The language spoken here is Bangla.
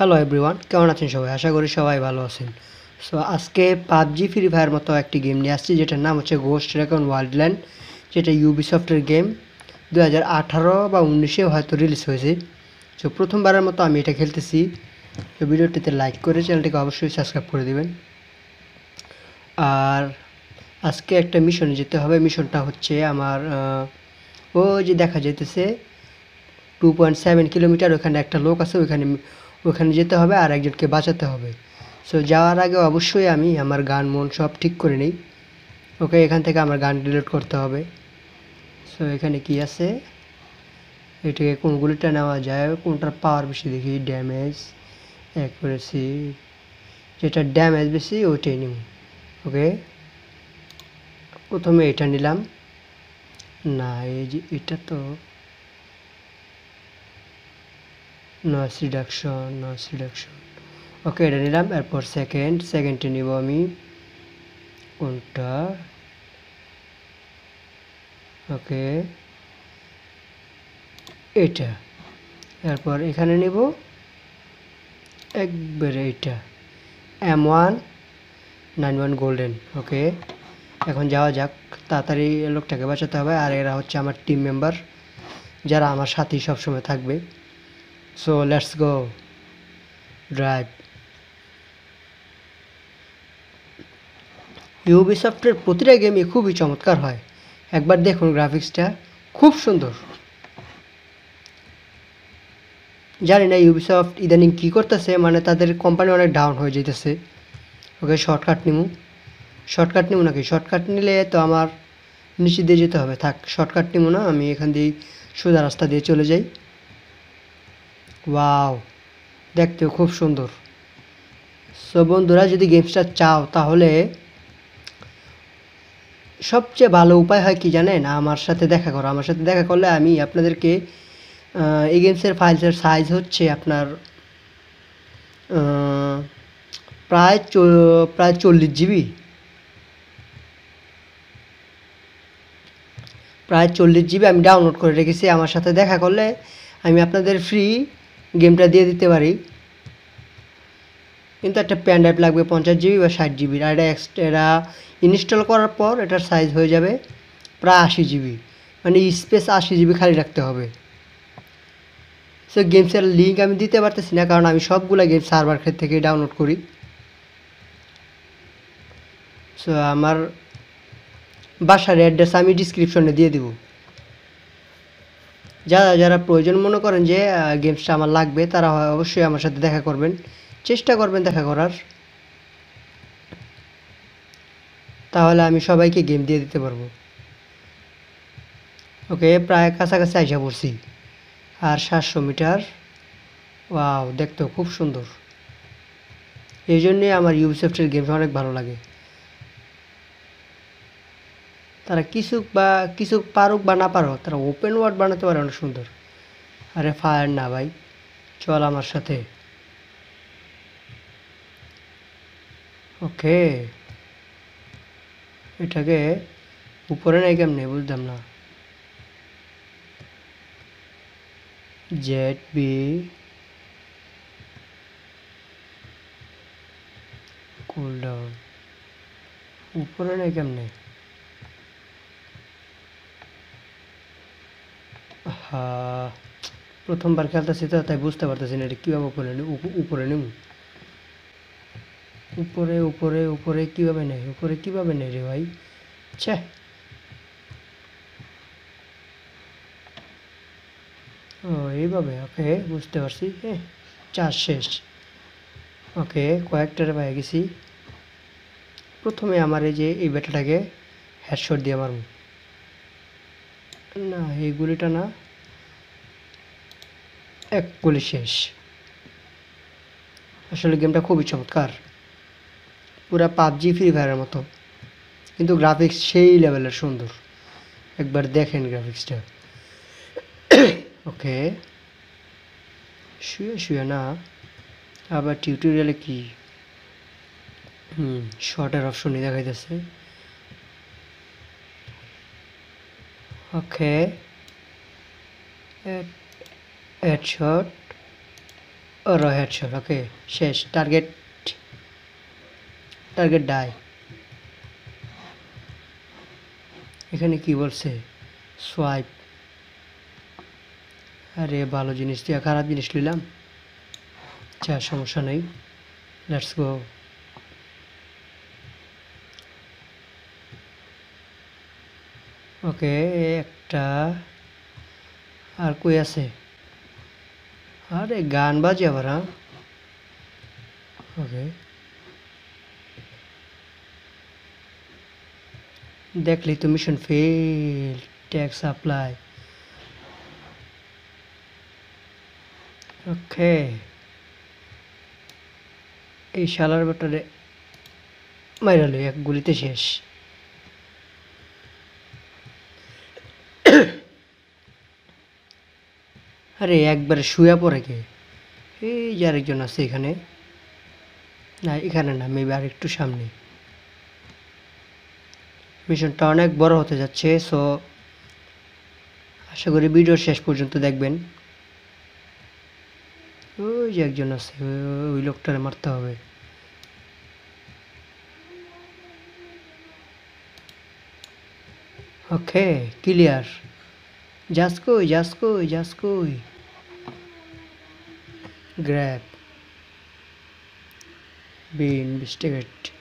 হ্যালো এভরিওয়ান কেমন আছেন সবাই আশা করি সবাই ভালো আছেন সো আজকে পাবজি ফ্রি ফায়ার মতো একটি গেম নিয়ে আসছি যেটার নাম হচ্ছে গোস্ট রেকন ল্যান্ড যেটা ইউবিসফটের গেম দু হাজার আঠারো বা উনিশে হয়তো রিলিজ হয়েছে সো প্রথমবারের মতো আমি এটা খেলতেছি তো ভিডিওটিতে লাইক করে চ্যানেলটিকে অবশ্যই সাবস্ক্রাইব করে দেবেন আর আজকে একটা মিশনে যেতে হবে মিশনটা হচ্ছে আমার ও যে দেখা যেতেছে টু পয়েন্ট সেভেন কিলোমিটার ওখানে একটা লোক আছে ওইখানে ওখানে যেতে হবে আর একজনকে বাঁচাতে হবে সো যাওয়ার আগে অবশ্যই আমি আমার গান মন সব ঠিক করে নিই ওকে এখান থেকে আমার গান ডিলিট করতে হবে সো এখানে কি আছে এটাকে কোনগুলিটা নেওয়া যায় কোনটার পাওয়ার বেশি দেখি ড্যামেজ অ্যাকুরেসি যেটা ড্যামেজ বেশি ওইটাই নিব ওকে প্রথমে এটা নিলাম না এই যে এটা তো noise reduction noise reduction okay এটা নিলাম এরপর সেকেন্ড সেকেন্ডে নিব আমি কোনটা ওকে এটা এরপর এখানে নিব একবারে এটা M one nine one golden okay এখন যাওয়া যাক তাড়াতাড়ি লোকটাকে বাঁচাতে হবে আর এরা হচ্ছে আমার টিম মেম্বার যারা আমার সাথেই সবসময় থাকবে So let's go drive. ইউবিসফটের প্রতিটা গেমই খুবই চমৎকার হয় একবার দেখুন গ্রাফিক্সটা খুব সুন্দর জানি না ইউবিসফট ইদানিং কী করতেছে মানে তাদের কোম্পানি অনেক ডাউন হয়ে যেতেছে ওকে শর্টকাট নিমু শর্টকাট নিমু নাকি শর্টকাট নিলে তো আমার নিচে দিয়ে যেতে হবে থাক শর্টকাট নিমু না আমি এখান দিয়ে সোজা রাস্তা দিয়ে চলে যাই ওয়াও দেখতেও খুব সুন্দর সো বন্ধুরা যদি গেমসটা চাও তাহলে সবচেয়ে ভালো উপায় হয় কি জানেন আমার সাথে দেখা করো আমার সাথে দেখা করলে আমি আপনাদেরকে এই গেমসের ফাইলসের সাইজ হচ্ছে আপনার প্রায় প্রায় চল্লিশ জিবি প্রায় চল্লিশ জিবি আমি ডাউনলোড করে রেখেছি আমার সাথে দেখা করলে আমি আপনাদের ফ্রি গেমটা দিয়ে দিতে পারি কিন্তু একটা প্যান ড্রাইভ লাগবে পঞ্চাশ জিবি বা ষাট জিবি আর এটা এটা ইনস্টল করার পর এটার সাইজ হয়ে যাবে প্রায় আশি জিবি মানে স্পেস আশি জিবি খালি রাখতে হবে সো গেমসের লিঙ্ক আমি দিতে পারতেছি না কারণ আমি সবগুলো গেম সার্ভার থেকে ডাউনলোড করি সো আমার বাসার অ্যাড্রেস আমি ডিসক্রিপশনে দিয়ে দেবো যারা যারা প্রয়োজন মনে করেন যে গেমসটা আমার লাগবে তারা অবশ্যই আমার সাথে দেখা করবেন চেষ্টা করবেন দেখা করার তাহলে আমি সবাইকে গেম দিয়ে দিতে পারবো ওকে প্রায় কাছাকাছি আইসা পড়ছি আর সাতশো মিটার ওয়াও দেখতে খুব সুন্দর এই জন্যে আমার ইউসেফটের গেমস অনেক ভালো লাগে তারা কিছু বা কিছু পারুক বা না পারুক তারা ওপেন ওয়ার্ড বানাতে পারে অনেক সুন্দর আরে ফায়ার না ভাই চল আমার সাথে ওকে এটাকে উপরে নাই কেমনি বুঝতাম না জেড বি ডাউন উপরে নাই কেমনি প্রথমবার খেলতেছি তো তাই বুঝতে পারতেছি না এটা কীভাবে উপরে উপরে নিম উপরে উপরে উপরে কীভাবে নেই উপরে কীভাবে নেই রে ভাই ছে ও এইভাবে ওকে বুঝতে পারছি হ্যাঁ চার শেষ ওকে কয়েকটারে পাই গেছি প্রথমে আমার এই যে এই ব্যাটাটাকে হ্যাডশট দিয়ে মারব না এই গুলিটা না এক গোলে শেষ আসলে গেমটা খুবই চমৎকার পুরা পাবজি ফ্রি ফায়ারের মতো কিন্তু গ্রাফিক্স সেই লেভেলের সুন্দর একবার দেখেন গ্রাফিক্সটা ওকে শুয়ে শুয়ে না আবার টিউটোরিয়ালে কি হুম শর্টের অপশনই দেখাইতেছে ওকে হেডশট ওর হেডশট ওকে শেষ টার্গেট টার্গেট ডাই এখানে কি বলছে সোয়াইপ আরে ভালো জিনিস দিয়ে খারাপ জিনিস নিলাম যা আচ্ছা, সমস্যা নেই লেটস গো ওকে একটা আর কই আছে আরে গান বাজে আবার হ্যাঁ ওকে দেখলি তো mission fail tax apply okay এই শালার ব্যাটারে মাইরালো এক গুলিতে শেষ আরে একবারে শুয়ে পড়ে কে এই যে আরেকজন আছে এখানে না এখানে না মেবি আর একটু সামনে মিশনটা অনেক বড় হতে যাচ্ছে সো আশা করি ভিডিও শেষ পর্যন্ত দেখবেন ওই যে একজন আছে ওই লোকটারে মারতে হবে ওকে ক্লিয়ার जास्कोई जास्कोई जास्कोई ग्रैप बी इन्वेस्टिगेट